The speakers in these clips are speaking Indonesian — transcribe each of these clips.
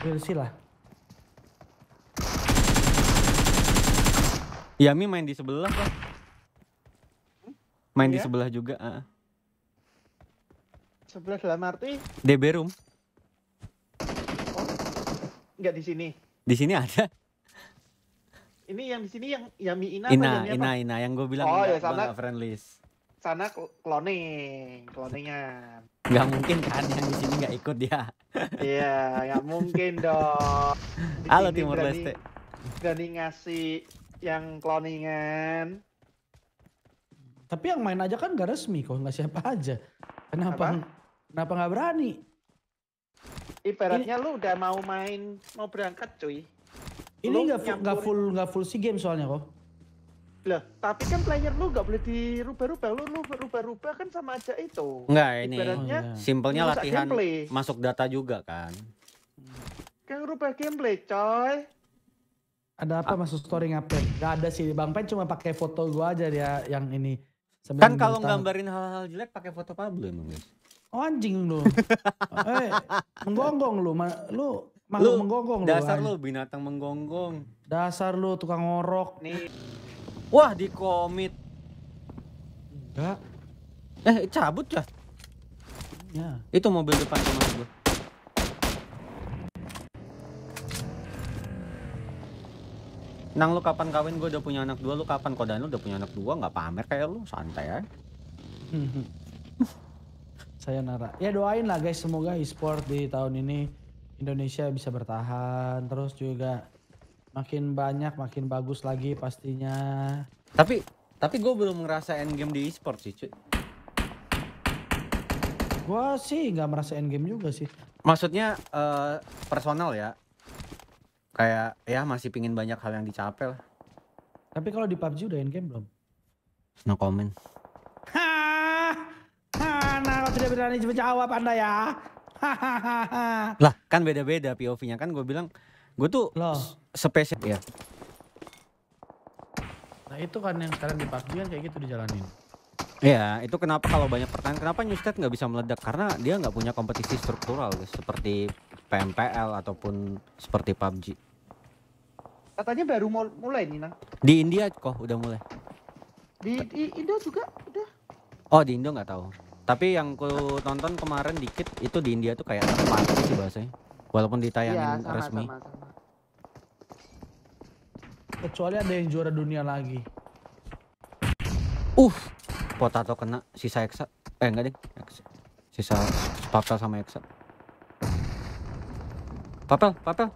We'll see lah. Yami main di sebelah kan? Main iya. di sebelah juga. Uh. Sebelah dalam arti? DB room. Oh, di sini. Di sini ada. Ini yang di sini yang Yami Ina. Ina, Yami Ina, Ina, yang gue bilang. Oh ya sana. Friend list. Sana cloning, cloningnya. Gak mungkin kan yang di sini gak ikut dia. Ya. Iya, nggak mungkin dong. Halo Timur berani, Leste. Berani ngasih yang cloningan. Tapi yang main aja kan gak resmi kok, nggak siapa aja. Kenapa? Apa? Kenapa nggak berani? Ibaratnya ini, lu udah mau main, mau berangkat cuy. Ini nggak full, nggak full, nggak full si game soalnya kok. Lah, tapi kan player lu gak boleh dirubah-rubah. Lu lu rubah-rubah kan sama aja itu. Enggak, ini oh, iya. simpelnya latihan gameplay. masuk data juga kan. Kan rubah gameplay, coy. Ada apa A masuk story ngapain? Gak ada sih, Bang Pen cuma pakai foto gua aja dia yang ini. Sambil kan kalau nggambarin hal-hal jelek pakai foto Pablo emang guys. Oh anjing lu. eh, menggonggong lu, Ma lu makhluk menggonggong dasar lu. Dasar lu binatang menggonggong. Dasar lu tukang ngorok. Nih. Wah, di komit. Enggak. Eh, cabut ya. Ya, itu mobil depan sama gue. Nang lu kapan kawin gue udah punya anak dua lu kapan kodan lu udah punya anak dua nggak pamer kayak lu santai ya. Saya nara. Ya doain lah guys semoga e-sport di tahun ini Indonesia bisa bertahan terus juga makin banyak makin bagus lagi pastinya tapi tapi gue belum ngerasa endgame di e-sport sih cuy gue sih nggak merasa endgame juga sih maksudnya uh, personal ya kayak ya masih pingin banyak hal yang dicapai lah tapi kalau di PUBG udah endgame belum no comment nah kalau tidak berani menjawab anda ya lah kan beda-beda POV-nya kan gue bilang gue tuh Loh spesial ya. Iya. Nah itu kan yang sekarang di PUBG kan kayak gitu dijalanin. Ya itu kenapa kalau banyak pertanyaan kenapa New State nggak bisa meledak karena dia nggak punya kompetisi struktural guys seperti PMPL ataupun seperti PUBG. Katanya baru mulai nih Nang. Di India kok udah mulai. Di, di Indo juga udah. Oh di Indo nggak tahu. Tapi yang ku tonton kemarin dikit itu di India tuh kayak mati sih bahasanya. Walaupun ditayangin ya, sama, resmi. Sama, sama kecuali ada yang juara dunia lagi uh potato kena sisa eksa eh enggak deh eksa. sisa papel sama eksa papel papel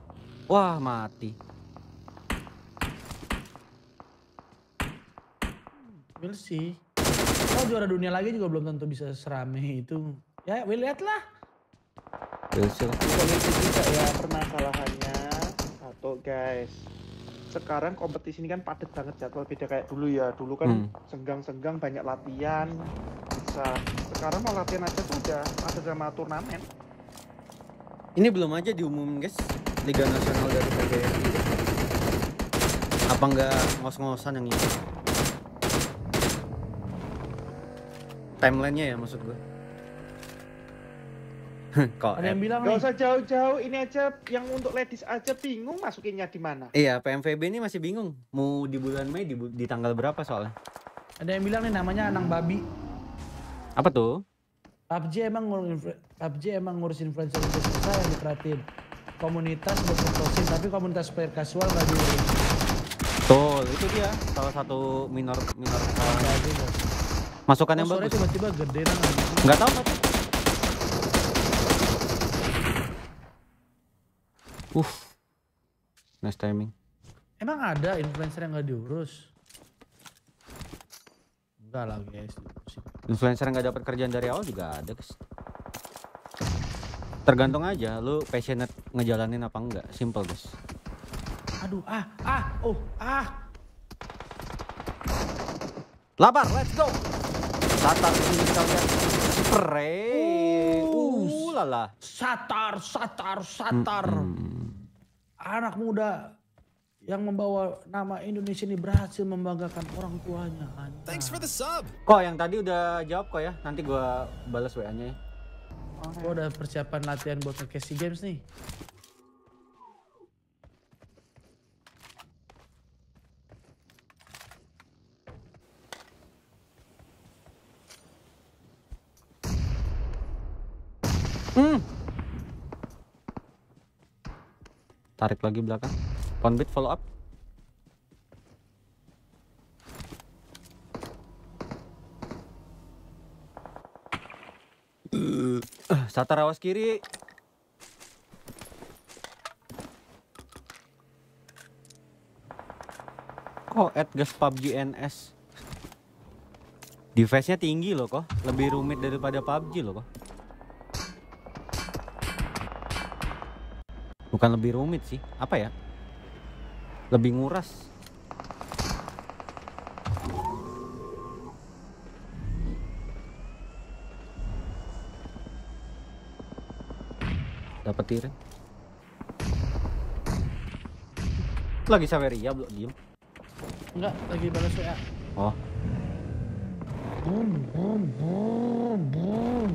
wah mati we'll see kalau oh, juara dunia lagi juga belum tentu bisa serame itu ya we'll lihat lah we'll see lah. Bisa, ya permasalahannya satu guys sekarang kompetisi ini kan padat banget jadwal beda kayak dulu ya dulu kan hmm. senggang-senggang hmm. banyak latihan bisa sekarang mau latihan aja tuh udah ada sama turnamen ini belum aja diumumin guys Liga Nasional dari PBSI apa enggak ngos-ngosan yang ini timelinenya ya maksud gue Kok ada yang bilang Gak usah jauh-jauh ini aja yang untuk ladies aja bingung masukinnya di mana. Iya, PMVB ini masih bingung. Mau di bulan Mei di, di tanggal berapa soalnya? Ada yang bilang nih namanya Anang Babi. Apa tuh? PUBG emang PUBG emang ngurus influencer itu susah yang diperhatiin. Komunitas berprotosin tapi komunitas player casual nggak diurus. Betul, itu dia salah satu minor minor. Uh, Masukan yang oh, bagus. tiba-tiba gede nang. Enggak tahu tapi Uh, nice timing. Emang ada influencer yang nggak diurus? Enggak lah guys. Influencer nggak dapat kerjaan dari awal juga ada guys. Tergantung aja, lu passionate ngejalanin apa enggak. Simple guys. Aduh, ah, ah, oh, ah. Lapar, let's go. Satar ini kalian. Spray. Uh, uh lala. Satar, satar, satar. Mm -hmm anak muda yang membawa nama Indonesia ini berhasil membanggakan orang tuanya. Anda. Thanks for the sub. Kok yang tadi udah jawab kok ya? Nanti gua balas WA-nya ya. Oh, udah persiapan latihan buat ke Games nih. tarik lagi belakang Ponbit follow up eh, Satar awas kiri Kok at Edgas PUBG NS device nya tinggi loh kok Lebih rumit daripada PUBG loh kok bukan lebih rumit sih apa ya lebih nguras dapat tiring lagi Saveria belum diem enggak lagi balas WA oh boom boom boom boom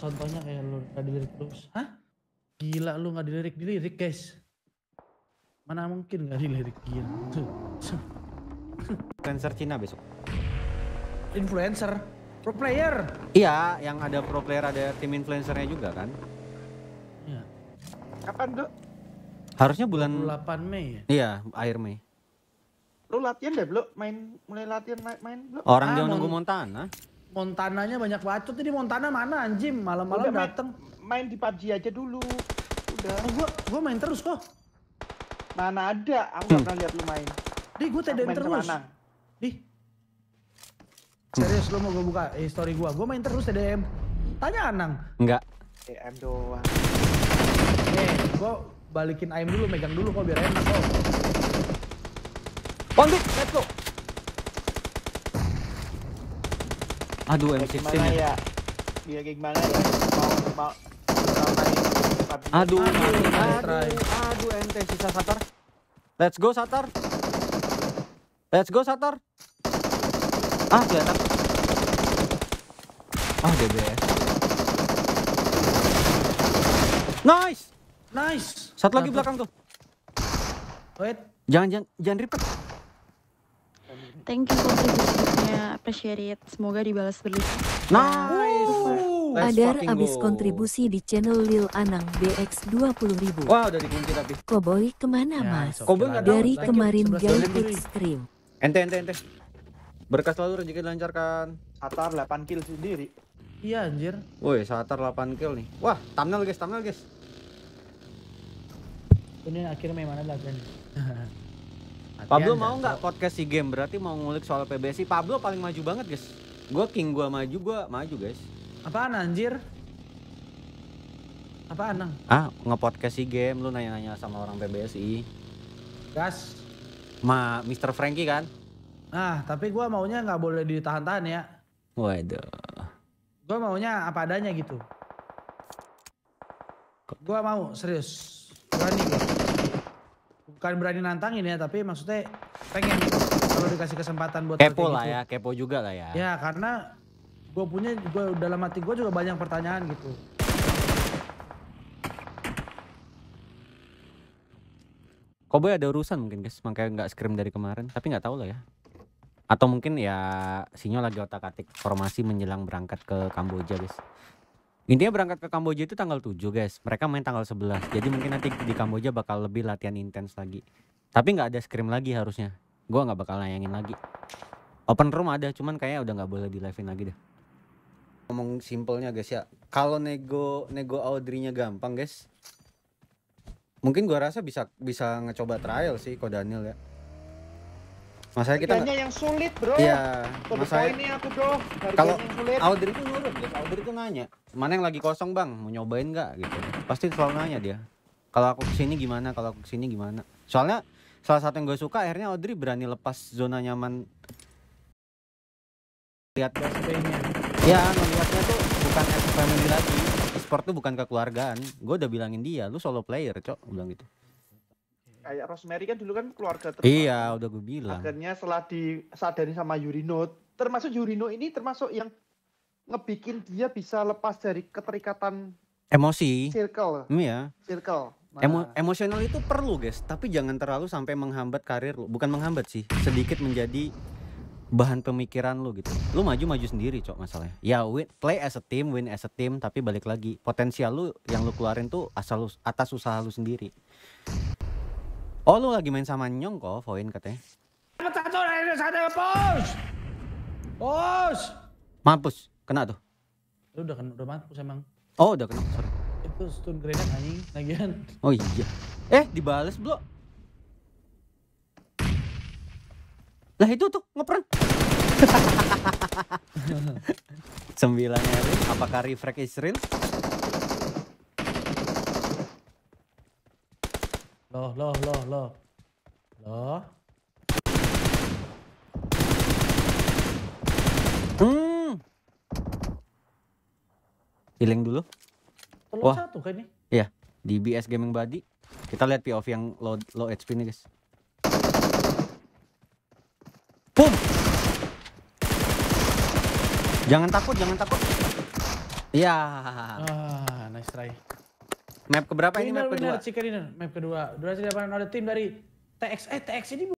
contohnya kayak lu tadi terus hah Gila lu nggak dilirik-dilirik guys. Mana mungkin nggak dilirik gila. Influencer Cina besok. Influencer? Pro player? Iya, yang ada pro player ada tim influencernya juga kan. Iya. Kapan tuh? Harusnya bulan 8 Mei ya? Iya, akhir Mei. Lu latihan deh, belum Main mulai latihan main, lu Orang ah, dia nunggu Montana. Montananya banyak bacot. jadi Montana mana anjim? Malam-malam dateng main di PUBG aja dulu. Udah. Oh, gua gua main terus kok. Mana ada, aku hmm. gak pernah lihat lu main. Di gua TDM terus. Kemana? Di. Serius lu mau gua buka eh, story gua? Gua main terus TDM. Tanya Anang. Enggak. TDM doang. Eh, gua balikin aim dulu, megang dulu kok biar enak kok. Pondi, let's go. Aduh, M16 ya. Dia ya? iya, gimana ya? Mau, mau, Aduh, aduh, aduh, aduh ente sisa Satar. Let's go Satar. Let's go Satar. Ah, di atas. Ah, DBS. Nice. Nice. Satu lagi belakang tuh. Wait. Jangan jangan jangan repeat. Thank you kontribusinya, appreciate it. Semoga dibalas berlipat. Nah. Adar abis go. kontribusi di channel Lil Anang BX 20.000. Wah, udah dikunci tapi. Koboi kemana, ya, Mas? Koboi enggak Dari tahu, kemarin Gang ekstrim Ente, ente, ente. Berkas selalu rezeki dilancarkan. Satar 8 kill sendiri. Iya, anjir. Woi, Satar 8 kill nih. Wah, thumbnail guys, thumbnail guys. Ini akhirnya mana lagi? Pablo mau nggak podcast si game berarti mau ngulik soal PBSI Pablo paling maju banget guys gue king gue maju gue maju guys Apaan anjir? Apaan, Nang? Ah, ngepodcast si game lu nanya-nanya sama orang PBSI. Gas. Ma Mr. Frankie kan? Ah, tapi gua maunya nggak boleh ditahan-tahan ya. Waduh. Gua maunya apa adanya gitu. Gua mau serius. Berani gua. Bukan berani nantangin ya, tapi maksudnya pengen kalau dikasih kesempatan buat kepo lah gitu. ya, kepo juga lah ya. Ya, karena gue punya gue dalam hati gue juga banyak pertanyaan gitu Koboy ada urusan mungkin guys, makanya nggak scrim dari kemarin. Tapi nggak tahu lah ya. Atau mungkin ya sinyal lagi otak-atik formasi menjelang berangkat ke Kamboja guys. Intinya berangkat ke Kamboja itu tanggal 7 guys. Mereka main tanggal 11. Jadi mungkin nanti di Kamboja bakal lebih latihan intens lagi. Tapi nggak ada scrim lagi harusnya. Gua nggak bakal nayangin lagi. Open room ada, cuman kayaknya udah nggak boleh di livein lagi deh ngomong simpelnya guys ya kalau nego nego Audrey-nya gampang guys mungkin gua rasa bisa bisa ngecoba trial sih kok Daniel ya masalah kita Harganya yang sulit bro Iya masalah ini aku bro Kalau Audrey tuh nurut guys Audrey tuh nanya Mana yang lagi kosong bang Mau nyobain gak gitu Pasti selalu nanya dia Kalau aku kesini gimana Kalau aku kesini gimana Soalnya Salah satu yang gue suka Akhirnya Audrey berani lepas zona nyaman Lihat gas ya melihatnya iya. tuh bukan as family lagi tuh bukan kekeluargaan gue udah bilangin dia lu solo player cok gue bilang gitu kayak Rosemary kan dulu kan keluarga terbaik. Iya, udah gue bilang. Akhirnya setelah disadari sama Yurino, termasuk Yurino ini termasuk yang ngebikin dia bisa lepas dari keterikatan emosi. Circle. Mm, iya. Circle. Nah. Emo emosional itu perlu, guys, tapi jangan terlalu sampai menghambat karir lu. Bukan menghambat sih, sedikit menjadi bahan pemikiran lu gitu. Lu maju-maju sendiri, Cok, masalahnya. Ya win, play as a team, win as a team, tapi balik lagi potensial lu yang lu keluarin tuh asal lu atas usaha lu sendiri. Oh, lu lagi main sama Nyong kok, Voin katanya. Satu, Mampus, kena tuh. Lu udah kena, udah mampus emang. Oh, udah kena, sorry. Itu stun grenade anjing, lagian. Oh iya. Eh, dibales, belum? Lah itu tuh ngepron. Sembilan hari, apakah refresh is real? Loh, loh, loh, loh. Loh. Hmm. Healing dulu. Tolong Wah. satu kan ini? Iya, di BS Gaming buddy Kita lihat POV yang low, low HP nih, guys. Jangan takut, jangan takut. Iya. Ah, nice try. Map keberapa ini map kedua? Map kedua. Dua ada tim dari TX. Eh, TX ini